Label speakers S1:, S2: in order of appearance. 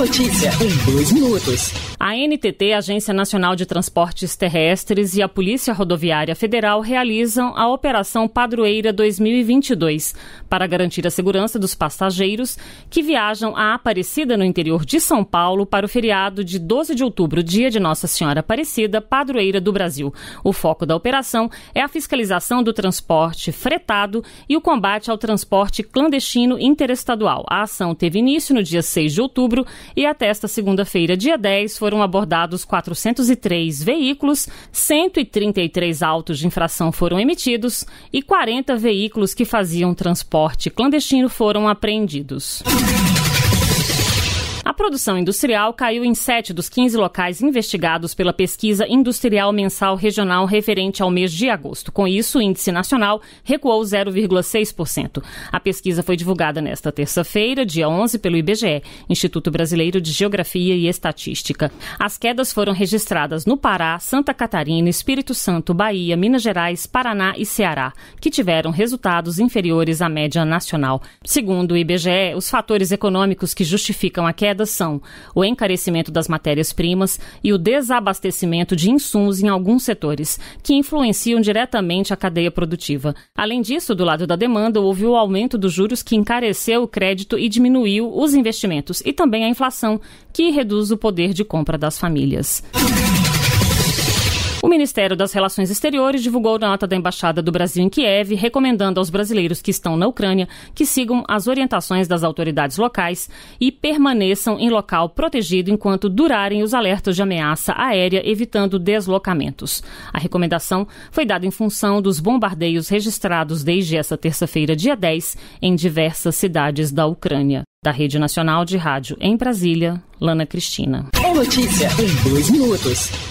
S1: notícia em dois minutos. A NTT, Agência Nacional de Transportes Terrestres e a Polícia Rodoviária Federal realizam a Operação Padroeira 2022 para garantir a segurança dos passageiros que viajam a Aparecida no interior de São Paulo para o feriado de 12 de outubro, dia de Nossa Senhora Aparecida, padroeira do Brasil. O foco da operação é a fiscalização do transporte fretado e o combate ao transporte clandestino interestadual. A ação teve início no dia 6 de outubro e até esta segunda-feira, dia 10, foram abordados 403 veículos, 133 autos de infração foram emitidos e 40 veículos que faziam transporte clandestino foram apreendidos produção industrial caiu em sete dos 15 locais investigados pela pesquisa industrial mensal regional referente ao mês de agosto. Com isso, o índice nacional recuou 0,6%. A pesquisa foi divulgada nesta terça-feira, dia 11, pelo IBGE, Instituto Brasileiro de Geografia e Estatística. As quedas foram registradas no Pará, Santa Catarina, Espírito Santo, Bahia, Minas Gerais, Paraná e Ceará, que tiveram resultados inferiores à média nacional. Segundo o IBGE, os fatores econômicos que justificam a queda o encarecimento das matérias-primas e o desabastecimento de insumos em alguns setores, que influenciam diretamente a cadeia produtiva. Além disso, do lado da demanda, houve o aumento dos juros que encareceu o crédito e diminuiu os investimentos, e também a inflação, que reduz o poder de compra das famílias. Ministério das Relações Exteriores divulgou nota da Embaixada do Brasil em Kiev, recomendando aos brasileiros que estão na Ucrânia que sigam as orientações das autoridades locais e permaneçam em local protegido enquanto durarem os alertas de ameaça aérea, evitando deslocamentos. A recomendação foi dada em função dos bombardeios registrados desde essa terça-feira, dia 10, em diversas cidades da Ucrânia. Da Rede Nacional de Rádio em Brasília, Lana Cristina. É notícia em dois minutos.